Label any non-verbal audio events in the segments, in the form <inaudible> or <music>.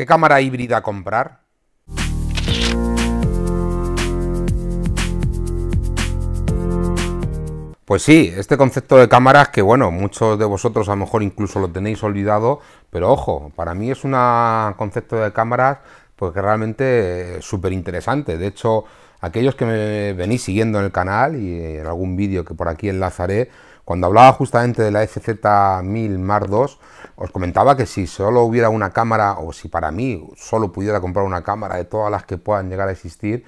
¿Qué cámara híbrida comprar? Pues sí, este concepto de cámaras que bueno, muchos de vosotros a lo mejor incluso lo tenéis olvidado, pero ojo, para mí es un concepto de cámaras porque que realmente es súper interesante. De hecho, aquellos que me venís siguiendo en el canal y en algún vídeo que por aquí enlazaré, cuando hablaba justamente de la FZ1000 Mar II, os comentaba que si solo hubiera una cámara, o si para mí solo pudiera comprar una cámara de todas las que puedan llegar a existir,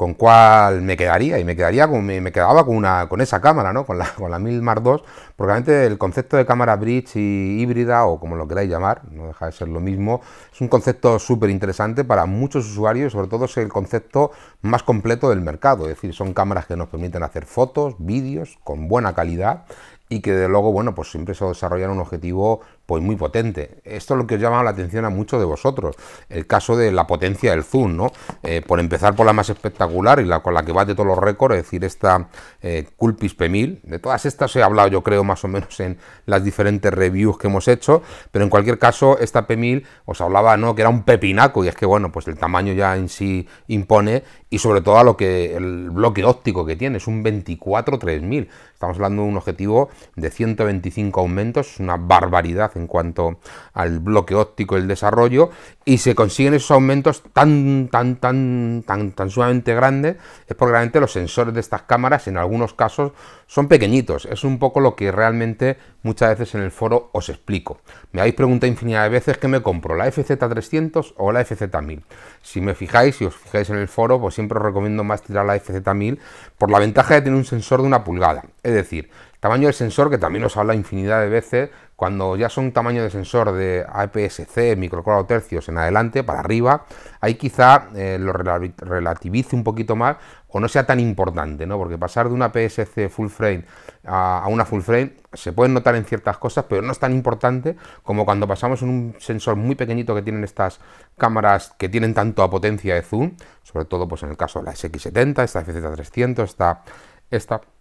con cuál me quedaría y me quedaría con, me, quedaba con una con esa cámara, ¿no? Con la con la 1000 Mark II, porque realmente el concepto de cámara bridge y híbrida o como lo queráis llamar, no deja de ser lo mismo, es un concepto súper interesante para muchos usuarios, y sobre todo es el concepto más completo del mercado, es decir, son cámaras que nos permiten hacer fotos, vídeos con buena calidad y que de luego, bueno, pues siempre se desarrollan un objetivo pues muy potente. Esto es lo que os llama la atención a muchos de vosotros. El caso de la potencia del zoom, ¿no? Eh, por empezar por la más espectacular y la con la que bate todos los récords, es decir, esta eh, Culpis P1000. De todas estas he hablado, yo creo, más o menos en las diferentes reviews que hemos hecho, pero en cualquier caso, esta P1000 os hablaba, ¿no? Que era un pepinaco y es que, bueno, pues el tamaño ya en sí impone y sobre todo lo que el bloque óptico que tiene, es un 24-3000. Estamos hablando de un objetivo de 125 aumentos, es una barbaridad en cuanto al bloque óptico, el desarrollo, y se consiguen esos aumentos tan, tan, tan, tan, tan sumamente grandes, es porque realmente los sensores de estas cámaras en algunos casos son pequeñitos. Es un poco lo que realmente muchas veces en el foro os explico. Me habéis preguntado infinidad de veces que me compro, la FZ300 o la FZ1000. Si me fijáis, si os fijáis en el foro, pues siempre os recomiendo más tirar la FZ1000 por la ventaja de tener un sensor de una pulgada. Es decir, tamaño del sensor, que también os habla infinidad de veces, cuando ya son tamaño de sensor de APS-C, o tercios en adelante, para arriba, ahí quizá eh, lo relativice un poquito más o no sea tan importante, ¿no? Porque pasar de una APS-C full frame a, una full frame se pueden notar en ciertas cosas, pero no es tan importante como cuando pasamos en un sensor muy pequeñito que tienen estas cámaras que tienen tanto a potencia de zoom, sobre todo pues en el caso de la SX70, esta FZ300,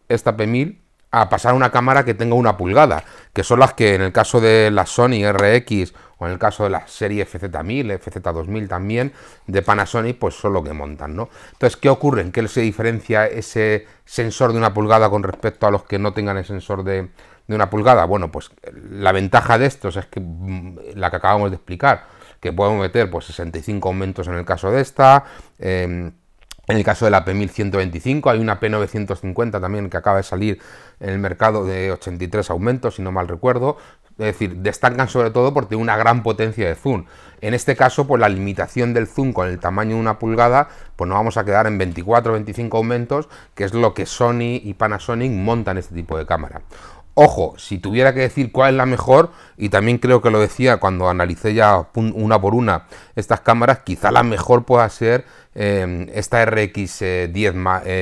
esta P1000, a pasar una cámara que tenga una pulgada, que son las que en el caso de la Sony RX o en el caso de la serie FZ1000, FZ2000 también, de Panasonic, pues son lo que montan, ¿no? Entonces, ¿qué ocurre? ¿En qué se diferencia ese sensor de una pulgada con respecto a los que no tengan el sensor de, una pulgada? Bueno, pues la ventaja de estos es que mm, la que acabamos de explicar, que podemos meter pues 65 aumentos en el caso de esta, em, en el caso de la P1125 hay una P950 también que acaba de salir en el mercado de 83 aumentos, si no mal recuerdo. Es decir, destacan sobre todo porque tiene una gran potencia de zoom. En este caso, pues la limitación del zoom con el tamaño de una pulgada, pues nos vamos a quedar en 24 o 25 aumentos, que es lo que Sony y Panasonic montan este tipo de cámara. Ojo, si tuviera que decir cuál es la mejor, y también creo que lo decía cuando analicé ya una por una estas cámaras, quizá la mejor pueda ser eh, esta RX10 eh,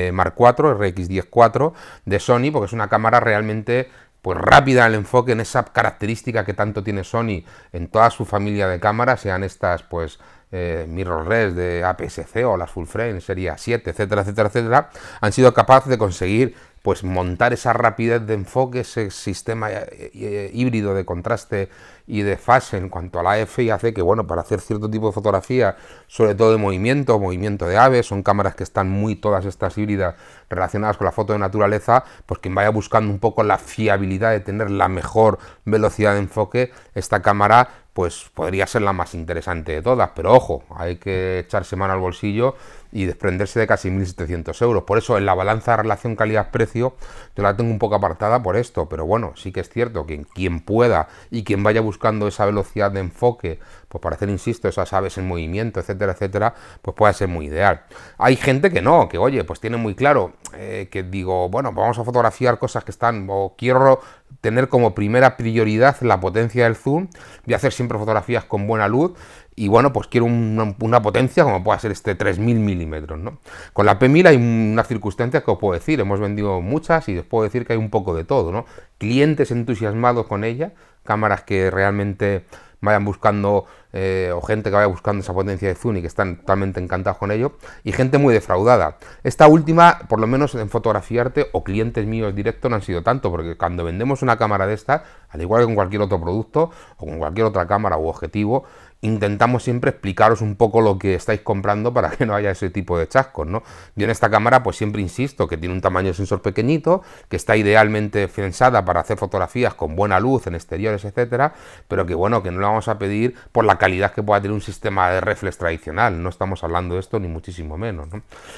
eh, Mark IV, RX10 de Sony, porque es una cámara realmente pues rápida el enfoque en esa característica que tanto tiene Sony en toda su familia de cámaras, sean estas pues eh, mirrorless de APS-C o las full frame sería 7, etcétera, etcétera, etcétera, han sido capaces de conseguir pues montar esa rapidez de enfoque, ese sistema eh, eh, híbrido de contraste y de fase en cuanto a la F y hace que, bueno, para hacer cierto tipo de fotografía, sobre todo de movimiento, movimiento de aves, son cámaras que están muy todas estas híbridas relacionadas con la foto de naturaleza, pues quien vaya buscando un poco la fiabilidad de tener la mejor velocidad de enfoque, esta cámara pues podría ser la más interesante de todas, pero ojo, hay que echarse mano al bolsillo y desprenderse de casi 1.700 euros. Por eso en la balanza de relación calidad-precio yo la tengo un poco apartada por esto, pero bueno, sí que es cierto que quien pueda y quien vaya buscando esa velocidad de enfoque, pues para hacer, insisto, esas aves en movimiento, etcétera, etcétera, pues puede ser muy ideal. Hay gente que no, que oye, pues tiene muy claro eh, que digo, bueno, pues vamos a fotografiar cosas que están, o quiero tener como primera prioridad la potencia del zoom, voy a hacer siempre fotografías con buena luz y bueno, pues quiero una, potencia como pueda ser este 3000 milímetros, ¿no? Con la P1000 hay una circunstancia que os puedo decir, hemos vendido muchas y os puedo decir que hay un poco de todo, ¿no? Clientes entusiasmados con ella, cámaras que realmente vayan buscando, eh, o gente que vaya buscando esa potencia de zoom y que están totalmente encantados con ello, y gente muy defraudada. Esta última, por lo menos en fotografiarte o clientes míos directos, no han sido tanto, porque cuando vendemos una cámara de esta, al igual que con cualquier otro producto, o con cualquier otra cámara u objetivo, intentamos siempre explicaros un poco lo que estáis comprando para que no haya ese tipo de chascos, ¿no? Yo en esta cámara pues siempre insisto que tiene un tamaño de sensor pequeñito, que está idealmente pensada para hacer fotografías con buena luz en exteriores, etcétera, pero que bueno, que no le vamos a pedir por la calidad que pueda tener un sistema de reflex tradicional, no estamos hablando de esto ni muchísimo menos,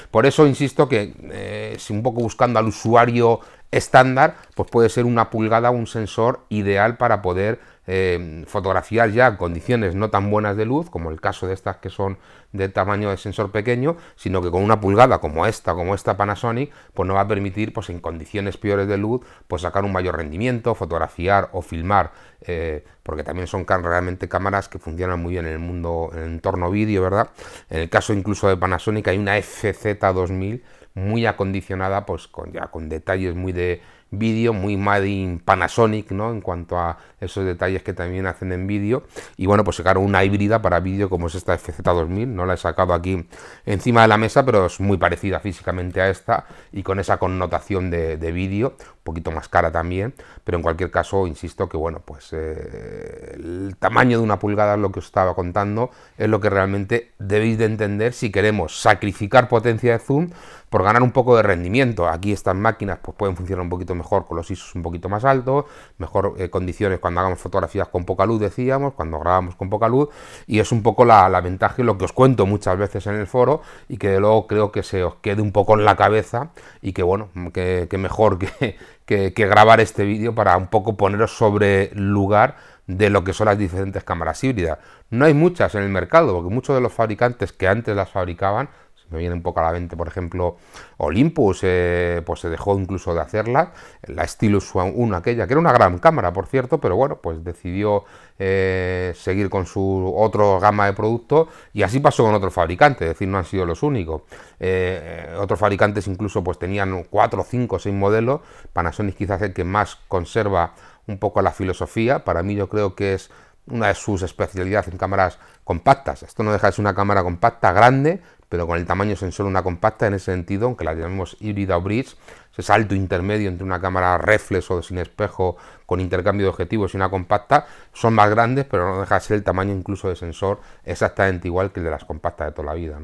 Por eso insisto que eh, si un poco buscando al usuario estándar, pues puede ser una pulgada un sensor ideal para poder eh, fotografiar ya en condiciones no tan buenas de luz, como el caso de estas que son de tamaño de sensor pequeño, sino que con una pulgada como esta, como esta Panasonic, pues no va a permitir, pues en condiciones peores de luz, pues sacar un mayor rendimiento, fotografiar o filmar, eh, porque también son realmente cámaras que funcionan muy bien en el mundo, en el entorno vídeo, ¿verdad? En el caso incluso de Panasonic hay una FZ2000 muy acondicionada, pues con, ya con detalles muy de vídeo, muy made Panasonic, ¿no? En cuanto a esos detalles que también hacen en vídeo. Y bueno, pues sacaron una híbrida para vídeo como es esta FZ2000, no la he sacado aquí encima de la mesa, pero es muy parecida físicamente a esta y con esa connotación de, vídeo, un poquito más cara también, pero en cualquier caso, insisto que bueno, pues eh, el tamaño de una pulgada es lo que os estaba contando, es lo que realmente debéis de entender si queremos sacrificar potencia de zoom por ganar un poco de rendimiento. Aquí estas máquinas pues, pueden funcionar un poquito mejor con los ISOs un poquito más altos, mejor eh, condiciones cuando hagamos fotografías con poca luz, decíamos, cuando grabamos con poca luz, y es un poco la, ventaja y lo que os cuento muchas veces en el foro y que de luego creo que se os quede un poco en la cabeza y que bueno, que, mejor <laughs> que, que grabar este vídeo para un poco poneros sobre lugar de lo que son las diferentes cámaras híbridas. No hay muchas en el mercado, porque muchos de los fabricantes que antes las fabricaban me viene un poco a la mente, por ejemplo, Olympus, eh, pues se dejó incluso de hacerla. La Stylus 1 aquella, que era una gran cámara, por cierto, pero bueno, pues decidió eh, seguir con su otro gama de productos y así pasó con otros fabricantes, es decir, no han sido los únicos. Eh, otros fabricantes incluso pues tenían 4, 5, 6 modelos. Panasonic quizás el que más conserva un poco la filosofía. Para mí yo creo que es una de sus especialidades en cámaras compactas. Esto no deja de ser una cámara compacta, grande, pero con el tamaño sensor una compacta en ese sentido, aunque la llamemos híbrida o bridge, ese salto intermedio entre una cámara reflex o sin espejo con intercambio de objetivos y una compacta, son más grandes, pero no deja de ser el tamaño incluso de sensor exactamente igual que el de las compactas de toda la vida.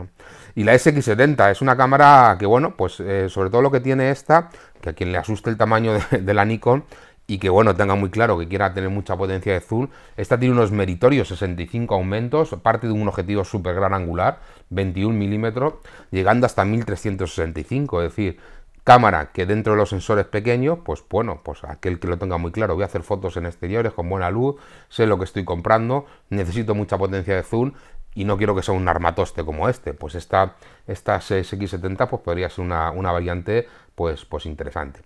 Y la SX70 es una cámara que, bueno, pues eh, sobre todo lo que tiene esta, que a quien le asuste el tamaño de la Nikon, y que bueno, tenga muy claro que quiera tener mucha potencia de zoom Esta tiene unos meritorios 65 aumentos, parte de un objetivo súper gran angular, 21 milímetros, llegando hasta 1365, es decir, cámara que dentro de los sensores pequeños, pues bueno, pues aquel que lo tenga muy claro, voy a hacer fotos en exteriores con buena luz, sé lo que estoy comprando, necesito mucha potencia de zoom, y no quiero que sea un armatoste como este. Pues esta, esta SX70 pues podría ser una, variante pues, pues, interesante.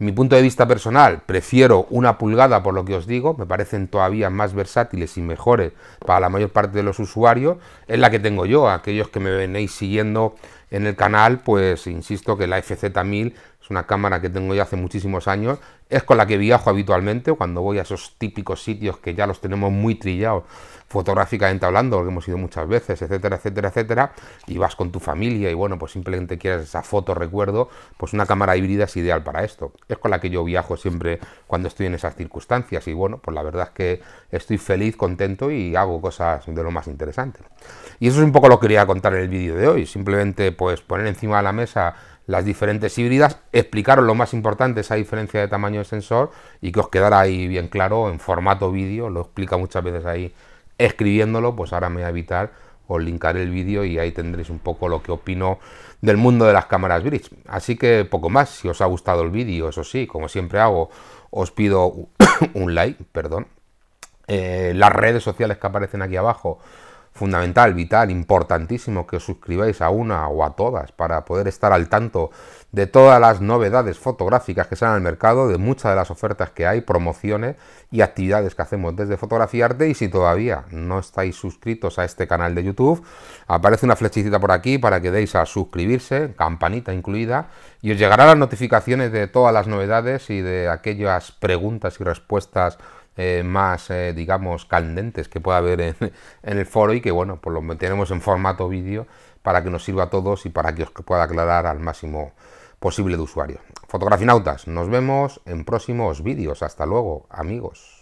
Mi punto de vista personal, prefiero una pulgada por lo que os digo, me parecen todavía más versátiles y mejores para la mayor parte de los usuarios, es la que tengo yo, aquellos que me venéis siguiendo en el canal, pues insisto que la FZ1000 es una cámara que tengo ya hace muchísimos años, es con la que viajo habitualmente cuando voy a esos típicos sitios que ya los tenemos muy trillados fotográficamente hablando, porque hemos ido muchas veces, etcétera, etcétera, etcétera, y vas con tu familia y bueno, pues simplemente quieres esa foto recuerdo, pues una cámara híbrida es ideal para esto. Es con la que yo viajo siempre cuando estoy en esas circunstancias y bueno, pues la verdad es que estoy feliz, contento y hago cosas de lo más interesante. Y eso es un poco lo que quería contar en el vídeo de hoy, simplemente pues poner encima de la mesa las diferentes híbridas, explicaros lo más importante, esa diferencia de tamaño de sensor y que os quedara ahí bien claro en formato vídeo, lo explica muchas veces ahí escribiéndolo, pues ahora me voy a evitar, os linkaré el vídeo y ahí tendréis un poco lo que opino del mundo de las cámaras bridge. Así que poco más, si os ha gustado el vídeo, eso sí, como siempre hago, os pido <coughs> un like, perdón, eh, las redes sociales que aparecen aquí abajo fundamental, vital, importantísimo que os suscribáis a una o a todas para poder estar al tanto de todas las novedades fotográficas que salen al mercado, de muchas de las ofertas que hay, promociones y actividades que hacemos desde fotografía arte Y si todavía no estáis suscritos a este canal de YouTube, aparece una flechita por aquí para que deis a suscribirse, campanita incluida, y os llegarán las notificaciones de todas las novedades y de aquellas preguntas y respuestas eh, más, eh, digamos, candentes que pueda haber <laughs> en, el foro y que, bueno, pues lo tenemos en formato vídeo para que nos sirva a todos y para que os pueda aclarar al máximo posible de usuario. Fotografinautas, nos vemos en próximos vídeos. Hasta luego, amigos.